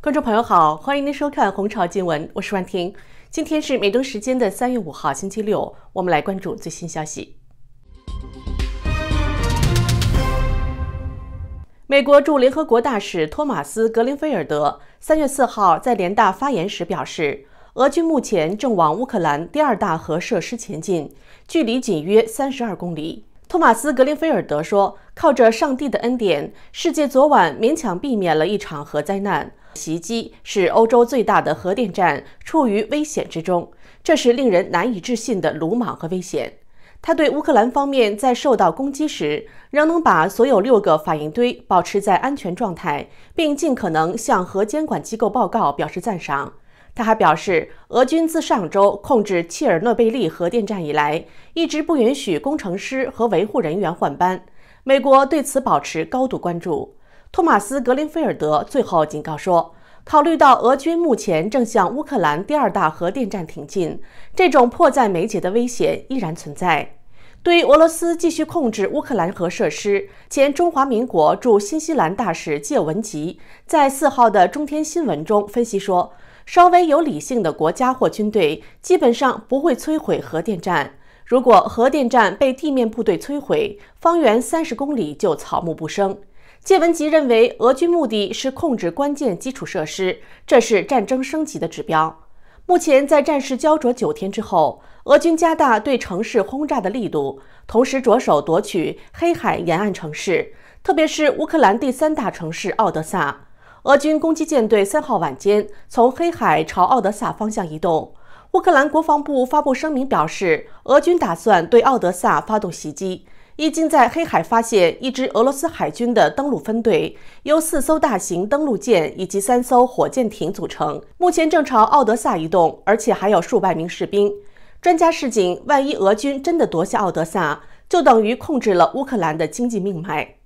观众朋友好，欢迎您收看《红潮见闻》，我是万婷。今天是美东时间的三月五号星期六，我们来关注最新消息。美国驻联合国大使托马斯·格林菲尔德三月四号在联大发言时表示。俄军目前正往乌克兰第二大核设施前进，距离仅约三十二公里。托马斯·格林菲尔德说：“靠着上帝的恩典，世界昨晚勉强避免了一场核灾难袭击，使欧洲最大的核电站处于危险之中。这是令人难以置信的鲁莽和危险。”他对乌克兰方面在受到攻击时仍能把所有六个反应堆保持在安全状态，并尽可能向核监管机构报告表示赞赏。他还表示，俄军自上周控制切尔诺贝利核电站以来，一直不允许工程师和维护人员换班。美国对此保持高度关注。托马斯·格林菲尔德最后警告说，考虑到俄军目前正向乌克兰第二大核电站挺进，这种迫在眉睫的危险依然存在。对于俄罗斯继续控制乌克兰核设施，前中华民国驻新西兰大使谢文吉在四号的《中天新闻》中分析说。稍微有理性的国家或军队基本上不会摧毁核电站。如果核电站被地面部队摧毁，方圆三十公里就草木不生。谢文吉认为，俄军目的是控制关键基础设施，这是战争升级的指标。目前，在战事焦灼九天之后，俄军加大对城市轰炸的力度，同时着手夺取黑海沿岸城市，特别是乌克兰第三大城市奥德萨。俄军攻击舰队三号晚间从黑海朝奥德萨方向移动。乌克兰国防部发布声明表示，俄军打算对奥德萨发动袭击。已经在黑海发现一支俄罗斯海军的登陆分队，由四艘大型登陆舰以及三艘火箭艇组成，目前正朝奥德萨移动，而且还有数百名士兵。专家示警，万一俄军真的夺下奥德萨，就等于控制了乌克兰的经济命脉。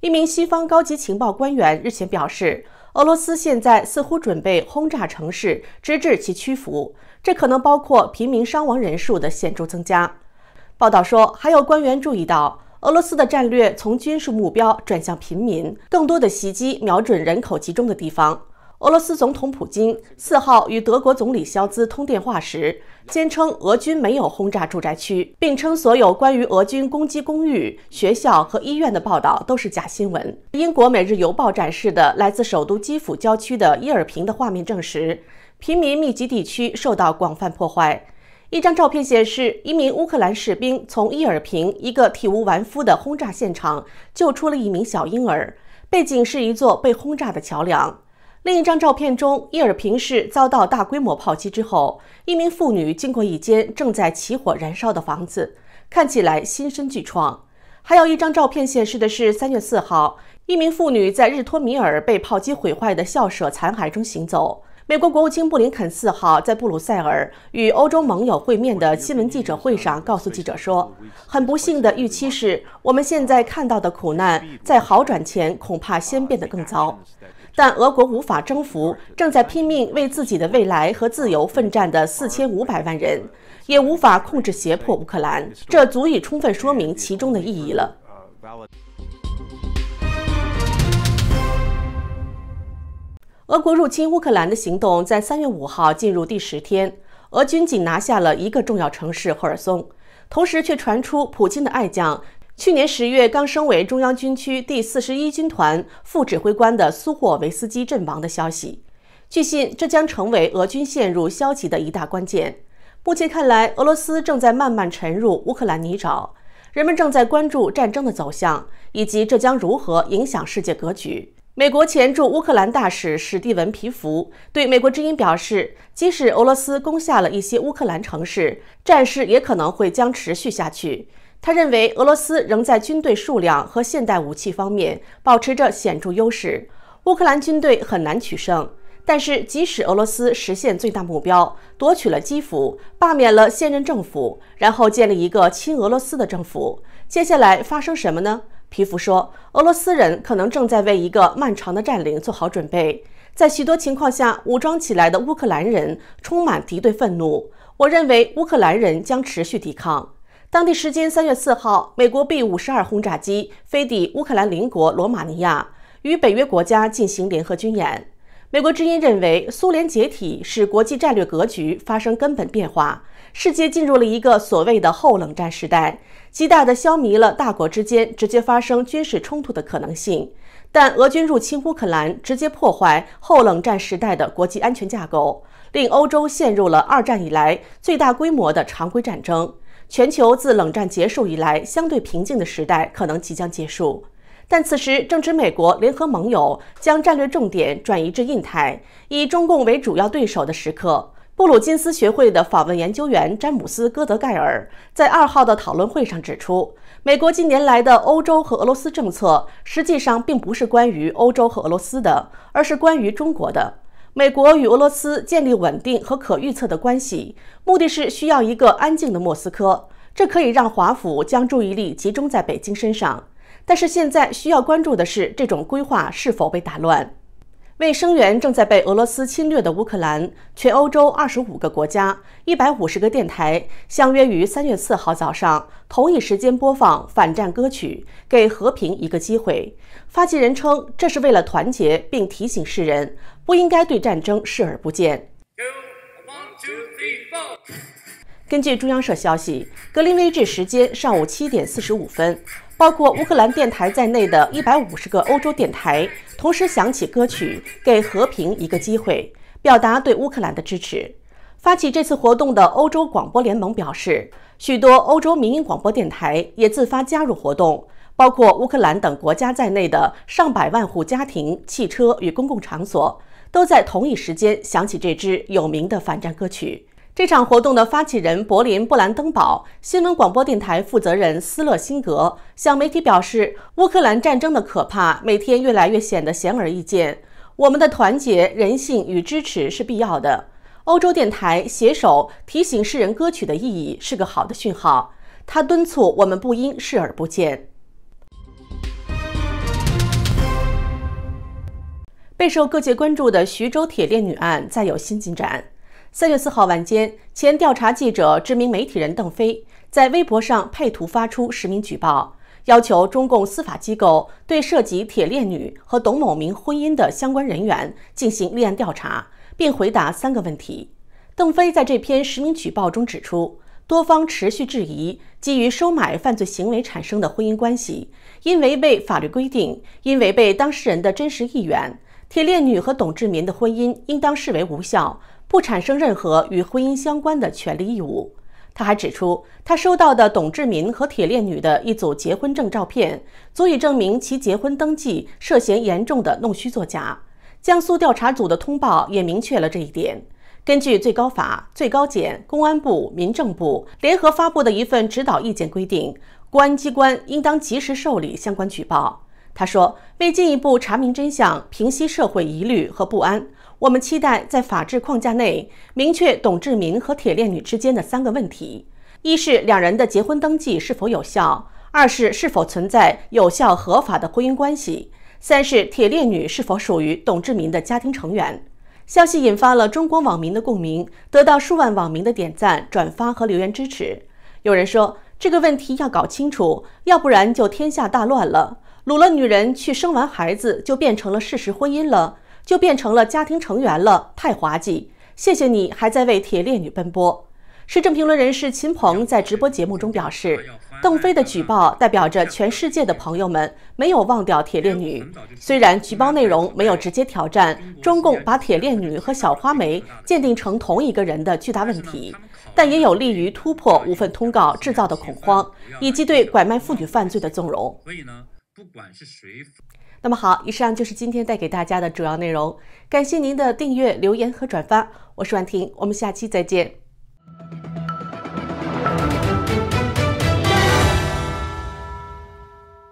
一名西方高级情报官员日前表示。俄罗斯现在似乎准备轰炸城市，直至其屈服。这可能包括平民伤亡人数的显著增加。报道说，还有官员注意到，俄罗斯的战略从军事目标转向平民，更多的袭击瞄准人口集中的地方。俄罗斯总统普京四号与德国总理肖兹通电话时，坚称俄军没有轰炸住宅区，并称所有关于俄军攻击公寓、学校和医院的报道都是假新闻。英国《每日邮报》展示的来自首都基辅郊区的伊尔平的画面证实，平民密集地区受到广泛破坏。一张照片显示，一名乌克兰士兵从伊尔平一个体无完肤的轰炸现场救出了一名小婴儿，背景是一座被轰炸的桥梁。另一张照片中，伊尔平市遭到大规模炮击之后，一名妇女经过一间正在起火燃烧的房子，看起来心身俱创。还有一张照片显示的是三月四号，一名妇女在日托米尔被炮击毁坏的校舍残骸中行走。美国国务卿布林肯四号在布鲁塞尔与欧洲盟友会面的新闻记者会上，告诉记者说：“很不幸的预期是，我们现在看到的苦难在好转前恐怕先变得更糟。但俄国无法征服正在拼命为自己的未来和自由奋战的四千五百万人，也无法控制胁迫乌克兰，这足以充分说明其中的意义了。”俄国入侵乌克兰的行动在三月五号进入第十天，俄军仅拿下了一个重要城市赫尔松，同时却传出普京的爱将去年十月刚升为中央军区第四十一军团副指挥官的苏霍维斯基阵亡的消息。据信这将成为俄军陷入消极的一大关键。目前看来，俄罗斯正在慢慢沉入乌克兰泥沼，人们正在关注战争的走向以及这将如何影响世界格局。美国前驻乌克兰大使史蒂文·皮弗对《美国之音》表示，即使俄罗斯攻下了一些乌克兰城市，战事也可能会将持续下去。他认为，俄罗斯仍在军队数量和现代武器方面保持着显著优势，乌克兰军队很难取胜。但是，即使俄罗斯实现最大目标，夺取了基辅，罢免了现任政府，然后建立一个亲俄罗斯的政府，接下来发生什么呢？皮弗说：“俄罗斯人可能正在为一个漫长的占领做好准备。在许多情况下，武装起来的乌克兰人充满敌对愤怒。我认为乌克兰人将持续抵抗。”当地时间三月四号，美国 B 五十二轰炸机飞抵乌克兰邻国罗马尼亚，与北约国家进行联合军演。美国之音认为，苏联解体使国际战略格局发生根本变化。世界进入了一个所谓的后冷战时代，极大的消弭了大国之间直接发生军事冲突的可能性。但俄军入侵乌克兰，直接破坏后冷战时代的国际安全架构，令欧洲陷入了二战以来最大规模的常规战争。全球自冷战结束以来相对平静的时代可能即将结束。但此时正值美国联合盟友将战略重点转移至印太，以中共为主要对手的时刻。布鲁金斯学会的访问研究员詹姆斯·戈德盖尔在二号的讨论会上指出，美国近年来的欧洲和俄罗斯政策实际上并不是关于欧洲和俄罗斯的，而是关于中国的。美国与俄罗斯建立稳定和可预测的关系，目的是需要一个安静的莫斯科，这可以让华府将注意力集中在北京身上。但是现在需要关注的是，这种规划是否被打乱。为声援正在被俄罗斯侵略的乌克兰，全欧洲二十五个国家、一百五十个电台相约于三月四号早上同一时间播放反战歌曲，给和平一个机会。发起人称，这是为了团结，并提醒世人不应该对战争视而不见。根据中央社消息，格林威治时间上午七点四十五分。包括乌克兰电台在内的一百五十个欧洲电台同时响起歌曲《给和平一个机会》，表达对乌克兰的支持。发起这次活动的欧洲广播联盟表示，许多欧洲民营广播电台也自发加入活动，包括乌克兰等国家在内的上百万户家庭、汽车与公共场所都在同一时间响起这支有名的反战歌曲。这场活动的发起人柏林布兰登堡新闻广播电台负责人斯勒辛格向媒体表示：“乌克兰战争的可怕每天越来越显得显而易见，我们的团结、人性与支持是必要的。”欧洲电台携手提醒世人歌曲的意义是个好的讯号，他敦促我们不应视而不见。备受各界关注的徐州铁链女案再有新进展。三月四号晚间，前调查记者、知名媒体人邓飞在微博上配图发出实名举报，要求中共司法机构对涉及铁链女和董某明婚姻的相关人员进行立案调查，并回答三个问题。邓飞在这篇实名举报中指出，多方持续质疑基于收买犯罪行为产生的婚姻关系，因违背法律规定，因违背当事人的真实意愿，铁链女和董志民的婚姻应当视为无效。不产生任何与婚姻相关的权利义务。他还指出，他收到的董志民和铁链女的一组结婚证照片，足以证明其结婚登记涉嫌严重的弄虚作假。江苏调查组的通报也明确了这一点。根据最高法、最高检、公安部、民政部联合发布的一份指导意见规定，公安机关应当及时受理相关举报。他说：“为进一步查明真相，平息社会疑虑和不安，我们期待在法治框架内明确董志民和铁链女之间的三个问题：一是两人的结婚登记是否有效；二是是否存在有效合法的婚姻关系；三是铁链女是否属于董志民的家庭成员。”消息引发了中国网民的共鸣，得到数万网民的点赞、转发和留言支持。有人说：“这个问题要搞清楚，要不然就天下大乱了。”掳了女人去生完孩子就变成了事实婚姻了，就变成了家庭成员了，太滑稽。谢谢你还在为铁链女奔波。时政评论人士秦鹏在直播节目中表示，邓飞的举报代表着全世界的朋友们没有忘掉铁链女。虽然举报内容没有直接挑战中共把铁链女和小花梅鉴定成同一个人的巨大问题，但也有利于突破五份通告制造的恐慌，以及对拐卖妇女犯罪的纵容。所以呢？不管是谁，那么好，以上就是今天带给大家的主要内容。感谢您的订阅、留言和转发。我是婉婷，我们下期再见。